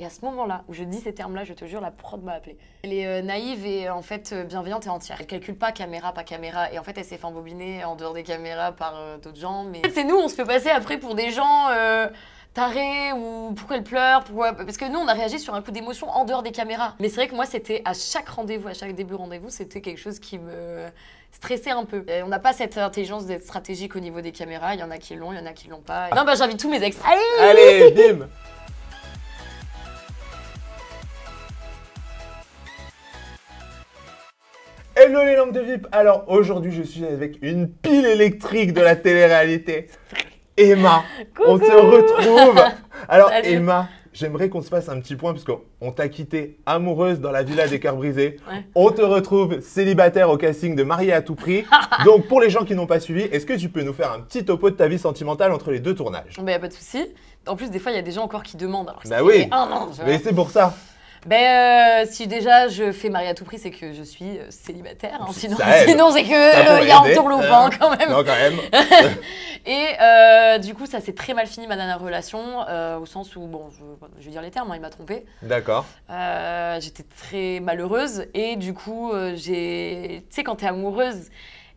Et à ce moment-là, où je dis ces termes-là, je te jure, la prod m'a appelée. Elle est euh, naïve et en fait euh, bienveillante et entière. Elle calcule pas caméra par caméra. Et en fait, elle s'est fait embobiner en dehors des caméras par euh, d'autres gens. Mais c'est nous, on se fait passer après pour des gens. tarés ou pourquoi elle pleure, pourquoi... Parce que nous, on a réagi sur un coup d'émotion en dehors des caméras. Mais c'est vrai que moi, c'était à chaque rendez-vous, à chaque début rendez-vous, c'était quelque chose qui me stressait un peu. on n'a pas cette intelligence d'être stratégique au niveau des caméras. Il y en a qui l'ont, il y en a qui l'ont pas. Ah. Non, bah j'invite tous mes ex. Allez, Allez bim Hello les lampes de VIP Alors aujourd'hui je suis avec une pile électrique de la télé-réalité. Emma, on se retrouve. Alors Emma, j'aimerais qu'on se fasse un petit point puisqu'on t'a quitté amoureuse dans la villa des cœurs brisés. On te retrouve célibataire au casting de Marié à tout prix. Donc pour les gens qui n'ont pas suivi, est-ce que tu peux nous faire un petit topo de ta vie sentimentale entre les deux tournages Il n'y bah, a pas de souci. En plus des fois il y a des gens encore qui demandent. Alors bah oui. mais c'est pour ça. Ben, euh, si déjà je fais Marie à tout prix, c'est que je suis euh, célibataire. Hein. Sinon, sinon c'est que euh, y a un aider. Hein, quand même. Non, quand même. Et du coup, ça s'est très mal fini ma dernière relation, au sens où, bon, je, veux vais dire les termes, hein, il m'a trompée. D'accord. j'étais très malheureuse et du coup, j'ai. Tu sais, quand t'es amoureuse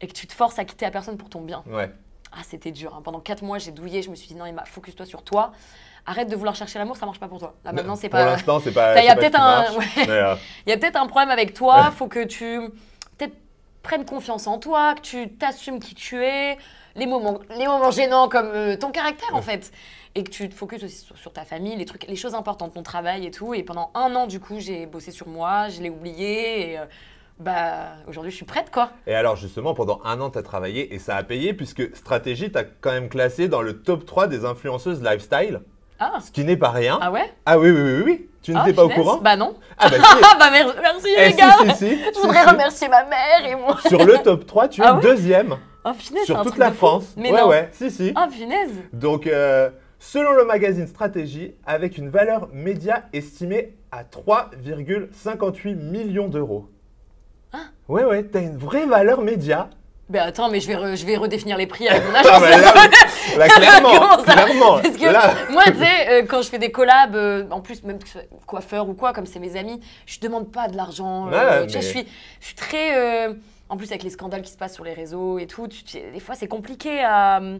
et que tu te forces à quitter la personne pour ton bien, Ouais. Ah, c'était dur. Hein. Pendant quatre mois, j'ai douillé. Je me suis dit, non, Emma, focus-toi sur toi. Arrête de vouloir chercher l'amour, ça marche pas pour toi. Là, maintenant, c'est pas. Pour l'instant, c'est pas. Il euh, y a peut-être un... peut un problème avec toi. faut que tu. prennes confiance en toi, que tu t'assumes qui tu es, les moments, les moments gênants comme euh, ton caractère en fait, et que tu te focuses aussi sur, ta famille, les trucs, les choses importantes, ton travail et tout. Et pendant un an du coup, j'ai bossé sur moi, je l'ai oublié. Et, euh, bah aujourd'hui je suis prête quoi. Et alors justement, pendant un an, tu as travaillé et ça a payé puisque Stratégie t'a quand même classé dans le top 3 des influenceuses lifestyle. Ah. Ce qui n'est pas rien. Ah ouais Ah oui, oui, oui, oui. Tu n'étais ah, pas au courant Bah non. Ah bah, bah merci eh, les gars. Si, si, je voudrais remercier ma mère et moi. Sur le top 3, tu es ah deuxième. Oh, sur toute la France. Mais ouais, ouais, si, si. Oh, finesse. Donc, euh, selon le magazine Stratégie, avec une valeur média estimée à 3,58 millions d'euros. Hein ouais, ouais, t'as une vraie valeur média. Ben attends, mais je vais, je vais redéfinir les prix avec mon âge. ah bah, là, bah, clairement, clairement. moi, tu sais, euh, quand je fais des collabs, euh, en plus, même coiffeur ou quoi, comme c'est mes amis, je demande pas de l'argent. Euh, je, suis, je suis très... en plus, avec les scandales qui se passent sur les réseaux et tout, des fois, c'est compliqué à... Hum,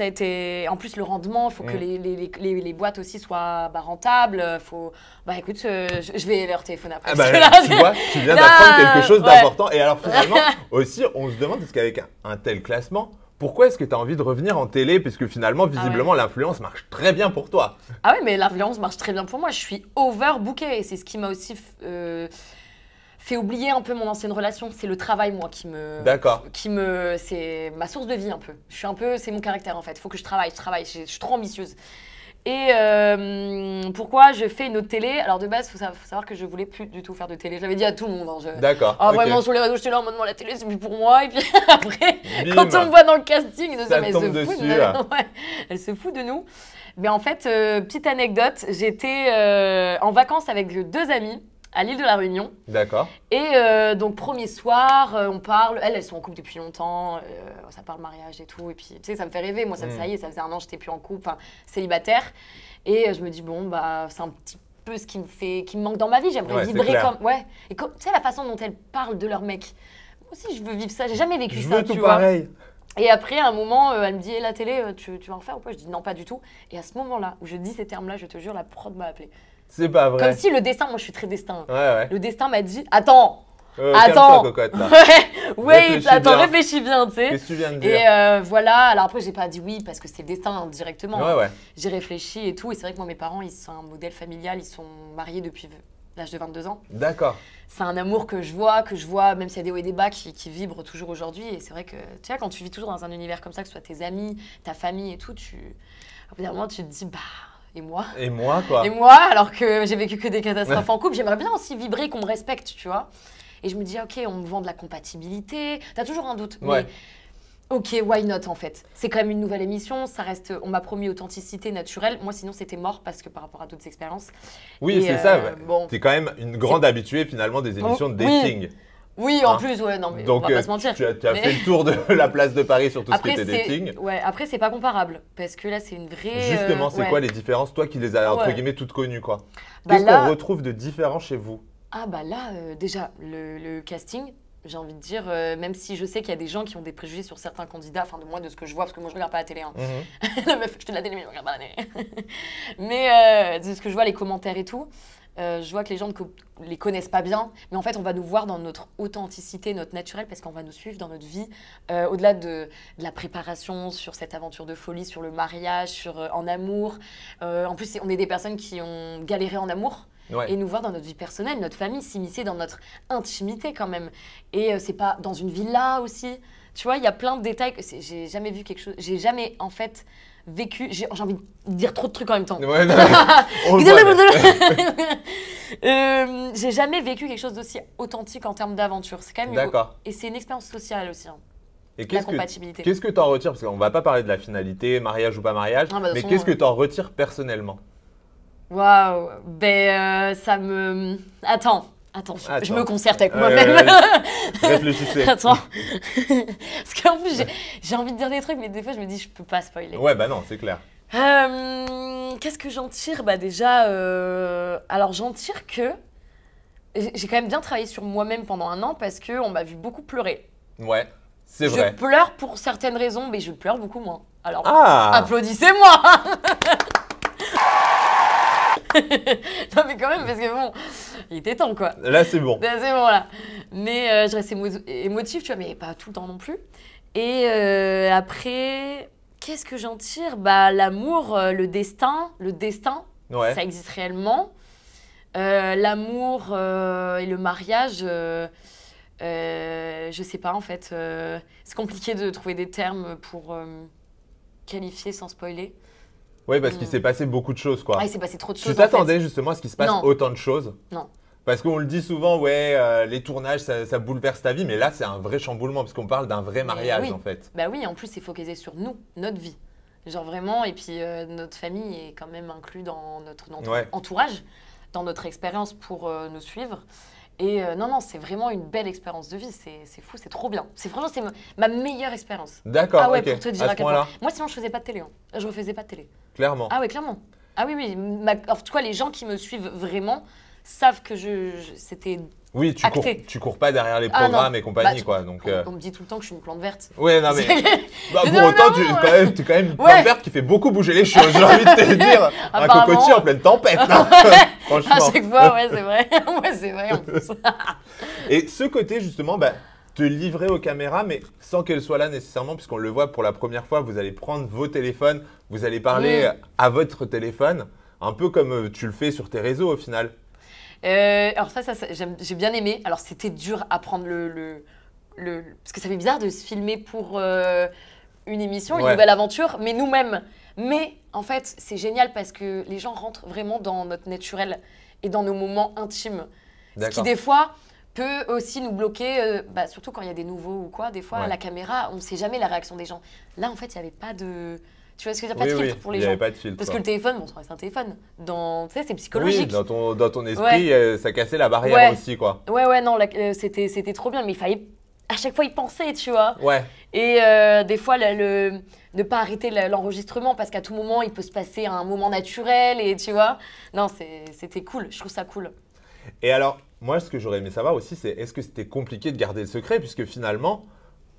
en plus, le rendement, il faut que mm. les, les, les, les, boîtes aussi soient bah, rentables. Faut... Bah écoute, euh, je vais leur téléphoner après. Ah bah, tu vois, tu viens d'apprendre quelque chose d'important. Et alors finalement, aussi, on se demande, est-ce qu'avec un tel classement, pourquoi est-ce que tu as envie de revenir en télé Puisque finalement, ah visiblement, l'influence marche très bien pour toi. Ah oui, mais l'influence marche très bien pour moi. Je suis overbookée et c'est ce qui m'a aussi euh, fait oublier un peu mon ancienne relation. C'est le travail, moi, qui me. D'accord. Qui me. C'est ma source de vie, un peu. Je suis un peu. C'est mon caractère, en fait. Faut que je travaille, je travaille. Je, suis trop ambitieuse. Et euh, pourquoi je fais une autre télé Alors de base, il faut, savoir que je voulais plus du tout faire de télé. J'avais dit à tout le monde. en hein, D'accord. Ah, Vraiment, sur les réseaux, j'étais là en mode, la télé, c'est plus pour moi. Et puis après, quand on me voit dans le casting, elle, se fout de... elle se fout de nous. Mais en fait, euh, petite anecdote, j'étais euh, en vacances avec deux amis à l'île de la Réunion. D'accord. Et euh, donc, premier soir, euh, on parle. Elles, elles sont en couple depuis longtemps. Euh, ça parle mariage et tout. Et puis, tu sais, ça me fait rêver. Moi, ça me hmm. ça y ça faisait un an, j'étais plus en couple, célibataire. Et je me dis, bon, bah, c'est un petit peu ce qui me fait, qui me manque dans ma vie. J'aimerais vibrer comme. Ouais. Et comme- tu sais, la façon dont elles parlent de leur mec. Moi aussi, je veux vivre ça. J'ai jamais vécu ça. tout Et après, à un moment, elle me dit et La télé, tu, tu vas en faire ou pas Je dis Non, pas du tout. Et à ce moment-là, où je dis ces termes-là, je te jure, la prod m'a appelé. C'est pas vrai. Comme si le destin, moi je suis très destin. Le destin m'a dit Attends Attends Wait, attends, réfléchis bien, tu sais. de Et euh, voilà, alors après, j'ai pas dit oui parce que c'est le destin hein, directement. J'ai réfléchi et tout. Et c'est vrai que moi, mes parents, ils sont un modèle familial, ils sont mariés depuis l'âge de 22 ans. D'accord. C'est un amour que je vois, que je vois, même s'il y a des hauts et des bas, qui, vibrent toujours aujourd'hui. Et c'est vrai que, tu vois, quand tu vis toujours dans un univers comme ça, que ce soit tes amis, ta famille et tout, tu. Au moment, tu te dis, bah et moi Et moi, quoi. Et moi, alors que j'ai vécu que des catastrophes en couple, j'aimerais bien aussi vibrer, qu'on me respecte, tu vois. Et je me dis, ok, on me vend de la compatibilité. T'as toujours un doute. Mais ok, why not en fait C'est quand même une nouvelle émission. Ça reste, on m'a promis authenticité naturelle. Moi, sinon, c'était mort parce que par rapport à d'autres expériences. Oui, c'est ça. Euh, bon, T'es quand même une grande habituée finalement des oh, émissions de dating. Oui. Oui, en hein plus, ouais, non, Donc, va pas euh, se mentir. Tu as, fait le tour de la place de Paris sur tout ce qui était dating. Ouais, après, c'est pas comparable, parce que là, c'est une vraie. Justement, euh, c'est quoi les différences Toi qui les as, ah, entre guillemets, toutes connues, quoi. Bah Qu'est-ce qu'on retrouve de différent chez vous Ah, bah là, euh, déjà, le, casting, j'ai envie de dire, même si je sais qu'il y a des gens qui ont des préjugés sur certains candidats, enfin de moi, de ce que je vois, parce que moi je regarde pas la télé. Hein. Mhm. la meuf, je te la télé, mais je regarde pas la télé. mais de ce que je vois, les commentaires et tout, euh, je vois que les gens ne les connaissent pas bien, mais en fait, on va nous voir dans notre authenticité, notre naturel, parce qu'on va nous suivre dans notre vie, euh, au-delà de, la préparation sur cette aventure de folie, sur le mariage, euh, en amour. en plus, on est des personnes qui ont galéré en amour. Et nous voir dans notre vie personnelle, notre famille, s'immiscer dans notre intimité quand même. Et c'est pas dans une villa aussi. Tu vois, il y a plein de détails. que... J'ai jamais vu quelque chose. J'ai jamais, en fait, vécu. J'ai envie de dire trop de trucs en même temps. Euh, j'ai jamais vécu quelque chose d'aussi authentique en termes d'aventure. C'est quand même. D'accord. Et c'est une expérience sociale aussi. Hein. Et qu'est-ce que qu'est-ce que en retires Parce qu'on va pas parler de la finalité, mariage ou pas mariage, ah, bah, mais qu'est-ce que euh, tu en retires personnellement Waouh, ben euh, ça me attends. Attends, ah, je me concerte avec moi-même. réfléchissez. Attends. Parce qu'en plus, j'ai envie de dire des trucs, mais des fois, je me dis, je peux pas spoiler. Ouais, bah non, c'est clair. Euh, Qu'est-ce que j'en tire Bah déjà, euh, alors j'en tire que j'ai quand même bien travaillé sur moi-même pendant un an parce que on m'a vu beaucoup pleurer. Ouais, c'est vrai. Je pleure pour certaines raisons, mais je pleure beaucoup moins. Alors, ah. applaudissez-moi non, mais quand même, parce que bon, il était temps, quoi. Là, c'est bon. Là, c'est bon, là. Mais euh, je reste émotive, tu vois, mais pas tout le temps non plus. Et euh, après, qu'est-ce que j'en tire Bah, l'amour, euh, le destin, le destin, ça existe réellement. l'amour et le mariage, je sais pas, en fait. c'est compliqué de trouver des termes pour qualifier sans spoiler. Oui, parce qu'il mm. s'est passé beaucoup de choses, quoi. Ah, il s'est passé trop de choses. Tu t'attendais justement à ce qu'il se passe autant de choses Non. Parce qu'on le dit souvent, ouais, euh, les tournages, ça, bouleverse ta vie, mais là, c'est un vrai chamboulement, parce qu'on parle d'un vrai mariage, en fait. Bah oui, en plus, c'est focalisé sur nous, notre vie. Genre vraiment, et puis euh, notre famille est quand même inclue dans notre, entourage, dans notre expérience pour euh, nous suivre. Et non, non, c'est vraiment une belle expérience de vie. C'est fou, c'est trop bien. C'est franchement, c'est ma, meilleure expérience. D'accord. Ah ouais, pour te dire à, Moi, sinon, je faisais pas de télé. Hein. Je refaisais pas de télé. Clairement. Ah oui, clairement. Ah oui, oui. en tout cas, les gens qui me suivent vraiment savent que je, c'était oui, tu cours, pas derrière les ah programmes et compagnie, bah, quoi. Donc, euh. on, me dit tout le temps que je suis une plante verte. Oui, non, mais. bah, autant, non, tu, es quand même, tu es quand même une plante verte qui fait beaucoup bouger les choses. J'ai envie de te dire. un cocotier en pleine tempête, hein, Franchement. À chaque fois, ouais, c'est vrai. Moi, c'est vrai, et ce côté, justement, bah, de livrer aux caméras, mais sans qu'elles soient là nécessairement, puisqu'on le voit pour la première fois, vous allez prendre vos téléphones, vous allez parler à votre téléphone, un peu comme euh, tu le fais sur tes réseaux au final. Euh, alors ça, j'ai bien aimé. Alors c'était dur à prendre le, le, Parce que ça fait bizarre de se filmer pour euh, une émission, une nouvelle aventure, mais nous-mêmes. Mais en fait, c'est génial parce que les gens rentrent vraiment dans notre naturel et dans nos moments intimes. Ce qui des fois peut aussi nous bloquer, euh, bah, surtout quand il y a des nouveaux ou quoi, des fois, la caméra, on ne sait jamais la réaction des gens. Là, en fait, il n'y avait pas de... Tu vois ce que je veux dire Pas de filtre pour les gens. Parce que le téléphone, bon, c'est un téléphone. Dans, tu sais, c'est psychologique. dans ton, dans ton esprit, euh, ça cassait la barrière aussi, quoi. Ouais, ouais, non, euh, c'était, c'était trop bien, mais il fallait à chaque fois y penser, tu vois. Ouais. Et des fois, le, ne pas arrêter l'enregistrement parce qu'à tout moment, il peut se passer un moment naturel et tu vois. Non, c'était cool. Je trouve ça cool. Et alors, moi, ce que j'aurais aimé savoir aussi, c'est est-ce que c'était compliqué de garder le secret, puisque finalement,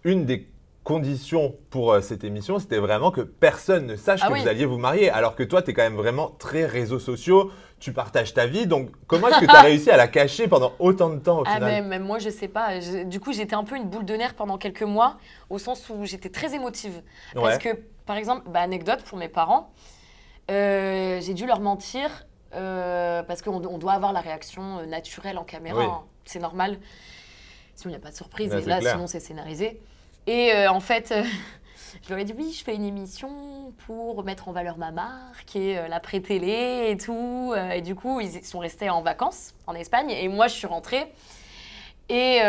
une des conditions pour euh, cette émission, c'était vraiment que personne ne sache ah que vous alliez vous marier, alors que toi, tu es quand même vraiment très réseaux sociaux, tu partages ta vie, donc comment est-ce que tu as réussi à la cacher pendant autant de temps au ah, moi, je sais pas. du coup, j'étais un peu une boule de nerfs pendant quelques mois, au sens où j'étais très émotive. Parce que, par exemple, bah, anecdote pour mes parents, euh, j'ai dû leur mentir euh, parce qu'on doit avoir la réaction euh, naturelle en caméra, hein. c'est normal. Sinon, il n'y a pas de surprise. et là, sinon, c'est scénarisé. Et euh, en fait, je leur ai dit oui, je fais une émission pour mettre en valeur ma marque et pré télé et tout. et du coup, ils sont restés en vacances en Espagne et moi, je suis rentrée. Et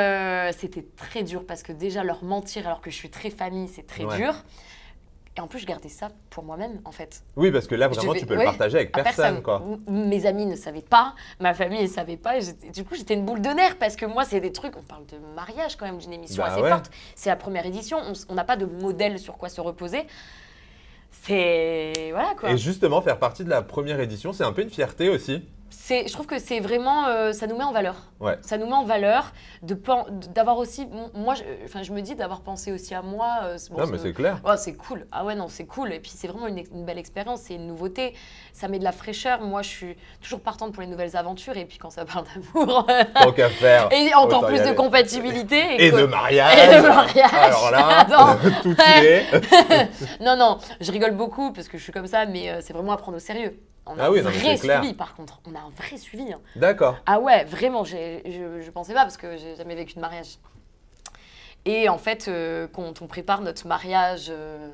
c'était très dur parce que déjà, leur mentir alors que je suis très famille, c'est très dur. Et en plus, je gardais ça pour moi-même, en fait. Oui, parce que là, vraiment, tu peux le partager avec personne, quoi. Mes amis ne savaient pas, ma famille ne savait pas. Du coup, j'étais une boule de nerfs parce que moi, c'est des trucs. On parle de mariage quand même, d'une émission bah assez forte. C'est la première édition. On n'a pas de modèle sur quoi se reposer. C'est. Voilà, quoi. Et justement, faire partie de la première édition, c'est un peu une fierté aussi c'est, je trouve que c'est vraiment, euh, ça nous met en valeur. Ça nous met en valeur de d'avoir aussi, moi, je, enfin, je me dis d'avoir pensé aussi à moi. Euh, bon, non, mais c'est clair. c'est cool. Ah ouais, non, c'est cool. Et puis c'est vraiment une, belle expérience, c'est une nouveauté. Ça met de la fraîcheur. Moi, je suis toujours partante pour les nouvelles aventures. Et puis quand ça parle d'amour, tant qu'à faire. Et encore plus de compatibilité. Et, et de mariage. Et de mariage. Alors là, tout est. non, non, je rigole beaucoup parce que je suis comme ça, mais euh, c'est vraiment à prendre au sérieux on ah a un vrai suivi, par contre. On a un vrai suivi. Hein. D'accord. Ah ouais, vraiment, je, ne pensais pas parce que j'ai jamais vécu de mariage. Et en fait, euh, quand on prépare notre mariage, euh,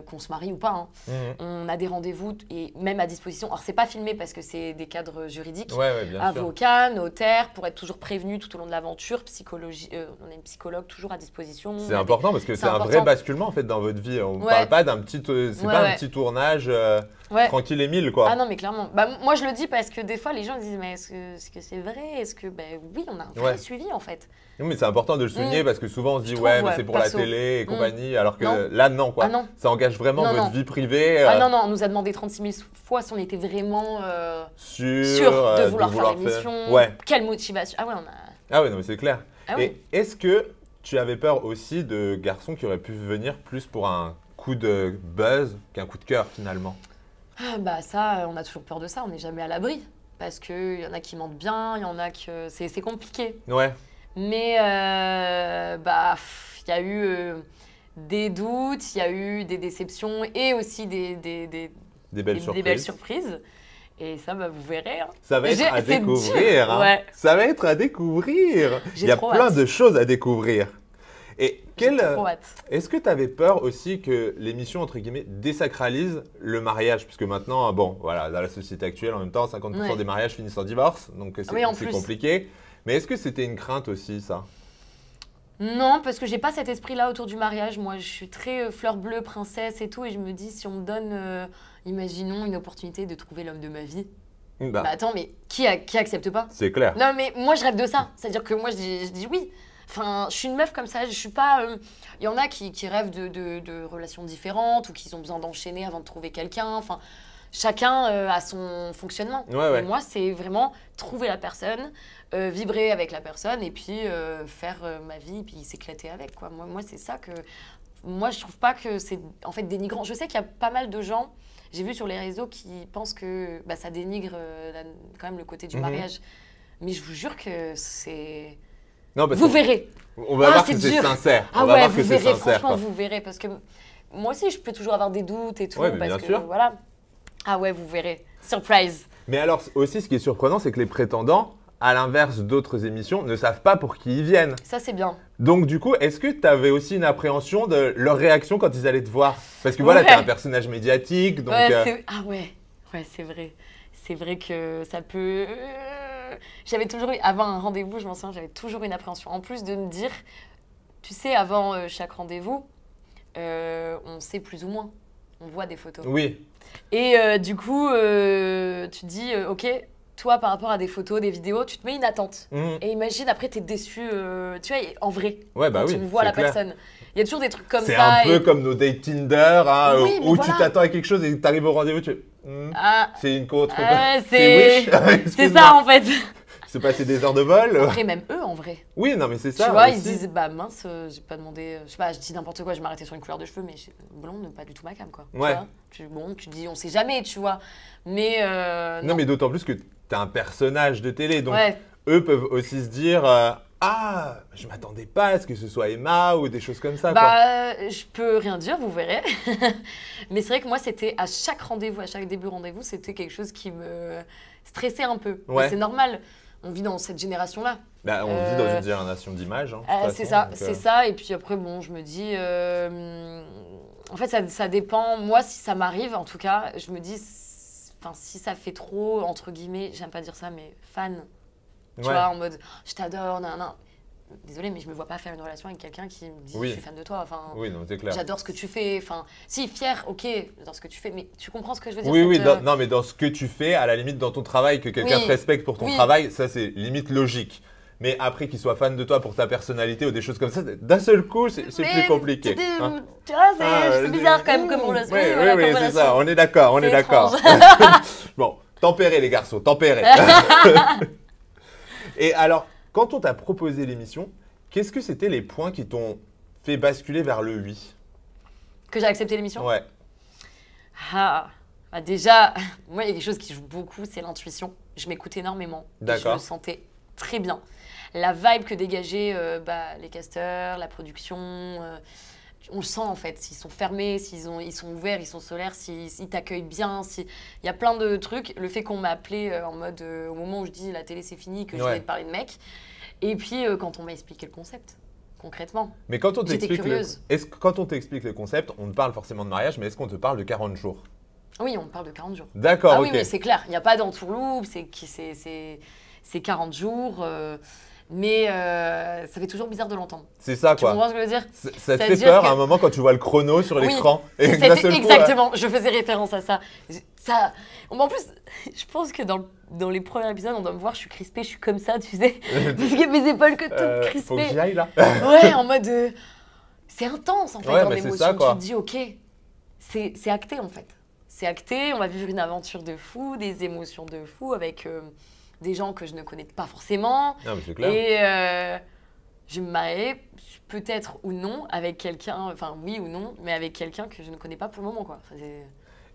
qu'on se marie ou pas. Hein. Mmh, mmh. On a des rendez-vous et même à disposition. Alors, c'est pas filmé parce que c'est des cadres juridiques. Avocat, notaire pour être toujours prévenu tout au long de l'aventure. Psychologie, euh, on est une psychologue toujours à disposition. C'est important parce que c'est un vrai basculement en fait dans votre vie. On ne parle pas d'un petit, euh, un petit tournage euh, tranquille et mille quoi. Ah non mais clairement. Bah, moi je le dis parce que des fois les gens disent mais est-ce que c'est vrai Est-ce que ben oui on a un vrai suivi en fait mais c'est important de le souligner mm. parce que souvent on se dit, ouais, mais c'est pour la télé et mm. compagnie, alors que là, non, quoi. Ah, non. Ça engage vraiment votre vie privée. Euh. Ah non, non, on nous a demandé 36 000 fois si on était vraiment euh, sûr, euh, de vouloir, faire l'émission. Quelle motivation. Ah ouais, on a. Ah ouais, non, mais c'est clair. Ah et est-ce que tu avais peur aussi de garçons qui auraient pu venir plus pour un coup de buzz qu'un coup de cœur finalement ah Bah ça, euh, on a toujours peur de ça, on n'est jamais à l'abri. Parce qu'il y en a qui mentent bien, il y en a que. C'est compliqué. Ouais. Mais il euh, bah, y a eu euh, des doutes, il y a eu des déceptions et aussi des, des, belles, surprises. Et ça, va, bah, vous verrez. Hein. Hein. Ça, va être à découvrir, ça va être à découvrir. Il y a plein de choses à découvrir. Et quelle... Euh, est-ce que tu avais peur aussi que l'émission, entre guillemets, désacralise le mariage Puisque maintenant, bon, voilà, dans la société actuelle, en même temps, 50% des mariages finissent en divorce, donc c'est oui, compliqué. Mais est-ce que c'était une crainte aussi, ça non, parce que j'ai pas cet esprit-là autour du mariage. Moi, je suis très euh, fleur bleue, princesse et tout. Et je me dis, si on me donne, euh, imaginons, une opportunité de trouver l'homme de ma vie. Bah. bah attends, mais qui, a, qui accepte pas C'est clair. Non, mais moi, je rêve de ça. C'est-à-dire que moi, je dis, oui. Enfin, je suis une meuf comme ça. Je suis pas. Euh, il y en a qui, qui rêvent de, de, de, relations différentes ou qui ont besoin d'enchaîner avant de trouver quelqu'un. Enfin, chacun euh, a son fonctionnement. moi, c'est vraiment trouver la personne, euh, vibrer avec la personne et puis euh, faire ma vie et puis s'éclater avec. Quoi. Moi, moi c'est ça que. Moi, je trouve pas que c'est en fait dénigrant. Je sais qu'il y a pas mal de gens, j'ai vu sur les réseaux, qui pensent que bah, ça dénigre quand même le côté du mhm. mariage. Mais je vous jure que c'est. Non, vous verrez. On va ah, voir que c'est sincère. Ah ouais, vous verrez, franchement, vous verrez. Parce que moi aussi, je peux toujours avoir des doutes et tout. Oui, parce que, sûr. Voilà. Ah ouais, vous verrez. Surprise. Mais alors aussi, ce qui est surprenant, c'est que les prétendants, à l'inverse d'autres émissions, ne savent pas pour qui ils viennent. Ça, c'est bien. Donc, du coup, est-ce que tu avais aussi une appréhension de leur réaction quand ils allaient te voir Parce que voilà, tu es un personnage médiatique. Donc, euh, Ah ouais, ouais c'est vrai. C'est vrai que ça peut. Euh, j'avais toujours eu, avant un rendez-vous, je m'en souviens, j'avais toujours une appréhension. En plus de me dire, tu sais, avant euh, chaque rendez-vous, on sait plus ou moins on voit des photos. Oui. Et euh, du coup, euh, tu te dis, euh, ok, toi, par rapport à des photos, des vidéos, tu te mets une attente. Mhm. Et imagine, après, tu es déçu, tu vois, en vrai. Ouais, bah oui. Tu vois la personne. Il y a toujours des trucs comme ça. C'est un peu comme nos dates Tinder, hein, où, tu t'attends à quelque chose et tu arrives au rendez-vous, tu. Hmm, ah, c'est une contre. Ah, c'est. c'est ça, en fait se passer des heures de vol. Après, même eux, en vrai. Oui, non, mais c'est ça. Tu vois, ils disent, bah mince, euh, j'ai pas demandé. Euh, je sais pas, je dis n'importe quoi, je m'arrêtais sur une couleur de cheveux, mais blonde, pas du tout ma cam, quoi. Ouais. Tu vois, bon, tu dis, on sait jamais, tu vois. Mais. Euh, non. mais d'autant plus que t'es un personnage de télé, donc eux peuvent aussi se dire. ah, je m'attendais pas à ce que ce soit Emma ou des choses comme ça. Bah, je peux rien dire, vous verrez. mais c'est vrai que moi, c'était à chaque rendez-vous, à chaque début rendez-vous, c'était quelque chose qui me stressait un peu. Ouais. C'est normal on vit dans cette génération-là. Bah, on vit dans euh, une génération d'images. Hein, euh, c'est ça, c'est euh. ça. Et puis après, bon, je me dis. en fait, ça, dépend. Moi, si ça m'arrive, en tout cas, je me dis. Enfin, si ça fait trop, entre guillemets, j'aime pas dire ça, mais fan. Tu vois, en mode, je t'adore, nan, nan désolée, mais je me vois pas faire une relation avec quelqu'un qui me dit que je suis fan de toi. Enfin, oui, J'adore ce que tu fais. Enfin, si fier, ok, dans ce que tu fais, mais tu comprends ce que je veux dire. Oui, oui, non, mais dans ce que tu fais, à la limite dans ton travail, que quelqu'un te respecte pour ton travail, ça c'est limite logique. Mais après qu'il soit fan de toi pour ta personnalité ou des choses comme ça, d'un seul coup, c'est plus compliqué. tu hein. c'est ah, bizarre quand même hmm, comme on le Oui, oui, oui, c'est ça. On est d'accord, on est, d'accord. bon, tempérez les garçons, tempérez. Et alors, quand on t'a proposé l'émission, qu'est-ce que c'était les points qui t'ont fait basculer vers le 8 Que j'ai accepté l'émission Ouais. Ah, bah déjà, moi, il y a quelque chose qui joue beaucoup, c'est l'intuition. Je m'écoute énormément. D'accord. Je me sentais très bien. La vibe que dégageaient euh, bah, les casteurs, la production. Euh, on le sent en fait, s'ils sont fermés, s'ils ont, ils sont ouverts, ils sont solaires, s'ils t'accueillent bien, si... il y a plein de trucs. Le fait qu'on m'a appelé euh, en mode euh, au moment où je dis la télé c'est fini, que je vais te parler de mec, et puis euh, quand on m'a expliqué le concept. Concrètement. Mais quand on t'explique est-ce quand on t'explique le concept, on ne parle forcément de mariage, mais est-ce qu'on te parle de 40 jours Oui, on parle de 40 jours. D'accord. Ah oui, mais c'est clair. Il n'y a pas d'entourloupe. C'est c'est 40 jours mais euh, ça fait toujours bizarre de l'entendre. C'est ça, quoi. Tu comprends ce que je veux dire Ça, te fait peur à un moment quand tu vois le chrono sur l'écran. exactement, je faisais référence à ça. ça. En plus, je pense que dans, les premiers épisodes, on doit me voir, je suis crispée, je suis comme ça, tu sais. que mes épaules que toutes euh, crispées. Faut que j'y aille, là. ouais, en mode. Euh, c'est intense, en fait, dans l'émotion. Tu te dis, ok, c'est acté, en fait. C'est acté, on va vivre une aventure de fou, des émotions de fou avec. Euh, des gens que je ne connais pas forcément. Ah, et euh, je je mariais, peut-être ou non avec quelqu'un, enfin oui ou non, mais avec quelqu'un que je ne connais pas pour le moment. Quoi.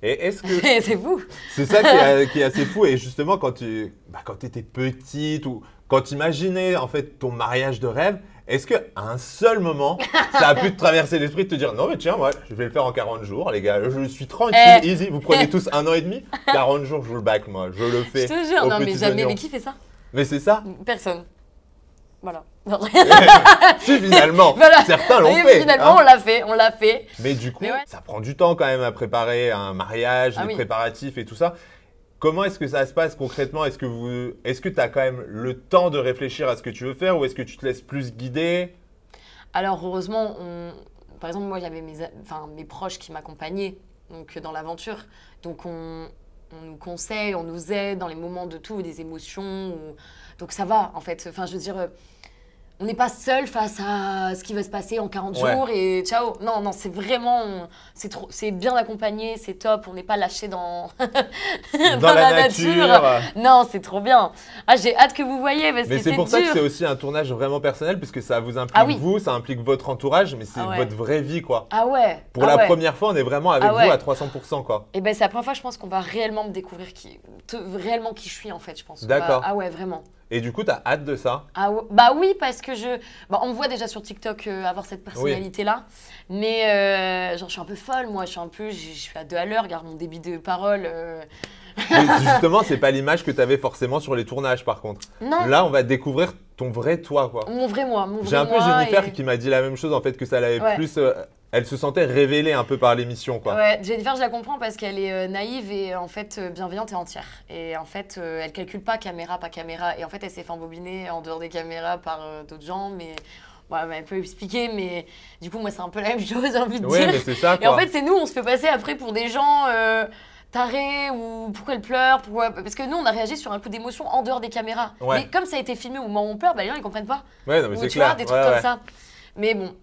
et est-ce que. c'est fou C'est ça qui est, assez fou. Et justement, quand tu bah, quand étais petite ou quand tu imaginais en fait ton mariage de rêve, est-ce qu'à un seul moment, ça a pu te traverser l'esprit de te dire non, mais tiens, moi, je vais le faire en 40 jours, les gars, je suis tranquille, eh. easy, vous prenez tous un an et demi, 40 jours, je vous le bac, moi, je le fais. Je te jure, non, mais jamais, mais qui fait ça Mais c'est ça Personne. Voilà. si finalement, certains l'ont fait. Finalement, hein. on l'a fait, on l'a fait. Mais du coup, ça prend du temps quand même à préparer un mariage, les ah préparatifs et tout ça. Comment est-ce que ça se passe concrètement Est-ce que vous, est-ce que tu as quand même le temps de réfléchir à ce que tu veux faire ou est-ce que tu te laisses plus guider Alors heureusement, par exemple moi j'avais mes, mes proches qui m'accompagnaient donc dans l'aventure, donc on... nous conseille, on nous aide dans les moments de tout, des émotions, donc ça va en fait. Enfin je veux dire euh, on n'est pas seul face à ce qui va se passer en 40 jours et ciao. Non, non, c'est vraiment, c'est trop, c'est bien accompagné, c'est top. On n'est pas lâché dans, dans, la, nature. Non, c'est trop bien. Ah, j'ai hâte que vous voyez parce mais c'est pour ça que c'est aussi un tournage vraiment personnel puisque ça vous implique ah vous, ça implique votre entourage, mais c'est ah votre vraie vie quoi. Ah ouais. Pour ah la première fois, on est vraiment avec vous à 300 quoi. Et eh ben c'est la première fois, je pense qu'on va réellement me découvrir qui, réellement qui je suis en fait, je pense. D'accord. Ah ouais, vraiment. Et du coup, tu as hâte de ça ah, Bah oui, parce que je. Bah, on me voit déjà sur TikTok euh, avoir cette personnalité-là. Mais euh, genre, je suis un peu folle, moi. Je suis un peu. Je, suis à deux à l'heure, regarde mon débit de parole. Euh. justement, c'est pas l'image que tu avais forcément sur les tournages, par contre. Non. Là, on va découvrir ton vrai toi, quoi. Mon vrai moi. J'ai un peu Jennifer qui m'a dit la même chose, en fait, que ça l'avait plus elle se sentait révélée un peu par l'émission. Quoi. Jennifer, je la comprends parce qu'elle est euh, naïve et en fait euh, bienveillante et entière. Et en fait, euh, elle calcule pas caméra par caméra. Et en fait, elle s'est fait embobiner en dehors des caméras par d'autres gens, mais. Bon, elle peut expliquer, mais du coup, moi, c'est un peu la même chose, j'ai envie de dire. Et en fait, c'est nous, on se fait passer après pour des gens tarés ou pourquoi elle pleure, pourquoi... parce que nous, on a réagi sur un coup d'émotion en dehors des caméras. Mais comme ça a été filmé au moment où on pleure, bah, les gens, ils comprennent pas. Ouais, c'est tu clair. vois, des trucs comme ça. Mais bon,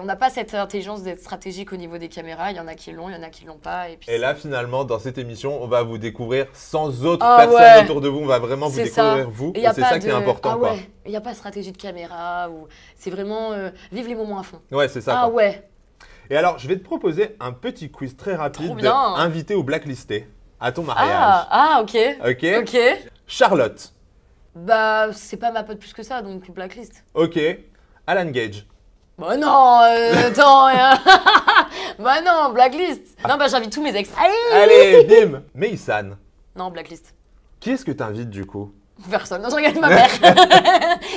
on n'a pas cette intelligence d'être stratégique au niveau des caméras. Il y en a qui l'ont, il y en a qui l'ont pas. Et, là, finalement, dans cette émission, on va vous découvrir sans autre ah personne autour de vous. On va vraiment vous découvrir vous. Et, c'est ça qui est important. Ah, ouais. Il n'y a pas de stratégie de caméra. C'est vraiment euh, vivre les moments à fond. Ouais, c'est ça. Ah ouais. Et alors, je vais te proposer un petit quiz très rapide. Invité ou blacklisté à ton ah, mariage. Ah, ok. Ok. Ok. Charlotte. Bah, c'est pas ma pote plus que ça, donc blacklist. Ok. Alan Gage. Bah non, euh, attends, euh, bah non, blacklist. Non, bah j'invite tous mes ex. Allez, Allez bim Isan Non, blacklist. Qui est-ce que t'invites du coup Personne. Non, j'en ma mère.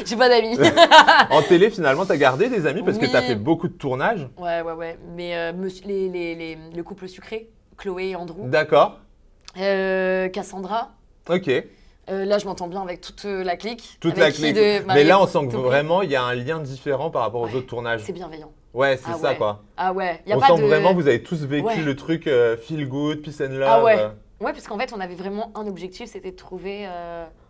J'ai pas d'amis. en télé, finalement, t'as gardé des amis parce que t'as fait beaucoup de tournages. Ouais, ouais, ouais. Mais euh, le couple sucré, Chloé et Andrew. D'accord. Cassandra. Ok. Euh, là, je m'entends bien avec toute euh, la clique. Toute la clique. Mais là, on sent que vraiment, il y a un lien différent par rapport aux autres tournages. C'est bienveillant. Ouais, c'est ah ça, quoi. Ah ouais. on sent vraiment, vous avez tous vécu le truc euh, feel good, peace and love. Ah ouais. Ouais, parce qu'en fait, on avait vraiment un objectif, c'était de trouver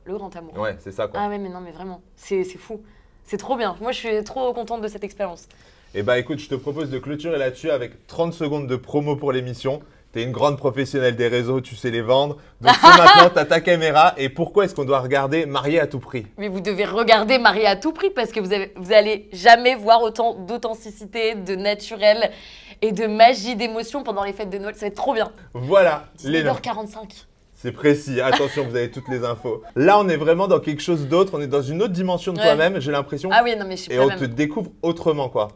le grand amour. Ouais, c'est ça, quoi. Ah ouais, mais non, mais vraiment, c'est fou. C'est trop bien. Moi, je suis trop contente de cette expérience. Eh bah, écoute, je te propose de clôturer là-dessus avec 30 secondes de promo pour l'émission. T'es une grande professionnelle des réseaux, tu sais les vendre. Donc maintenant, t'as ta caméra. Et pourquoi est-ce qu'on doit regarder Marié à tout prix Mais vous devez regarder Marié à tout prix parce que vous, avez, vous allez jamais voir autant d'authenticité, de naturel et de magie d'émotion pendant les fêtes de Noël. Ça va être trop bien. Voilà, 1 h 45 C'est précis, attention, vous avez toutes les infos. Là, on est vraiment dans quelque chose d'autre, on est dans une autre dimension de toi-même, j'ai l'impression. Ah oui, non, mais je suis Et on te découvre autrement, quoi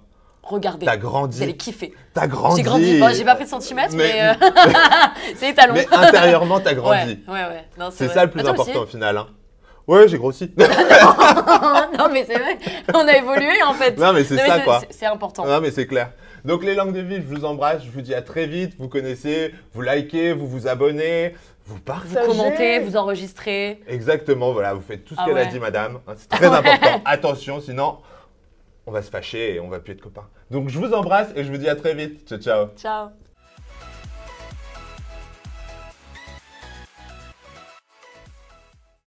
regardez. T'as grandi. Vous allez kiffer. T'as grandi. J'ai grandi. Bon, j'ai pas pris de centimètres, mais, mais euh... c'est Mais intérieurement, t'as grandi. Ouais, ouais, C'est ça le plus important au final. Hein. Ouais, j'ai grossi. non, mais c'est vrai, on a évolué en fait. Non, mais c'est ça quoi. C'est important. Non, mais c'est clair. Donc, les langues de vie, je vous embrasse, je vous dis à très vite. Vous connaissez, vous likez, vous vous abonnez, vous partagez. Vous commentez, vous enregistrez. Exactement, voilà, vous faites tout ce ah qu'elle a dit, madame. Hein, c'est très important. Attention, sinon on va se fâcher et on va plus être copains. Donc je vous embrasse et je vous dis à très vite. Ciao, ciao. Ciao.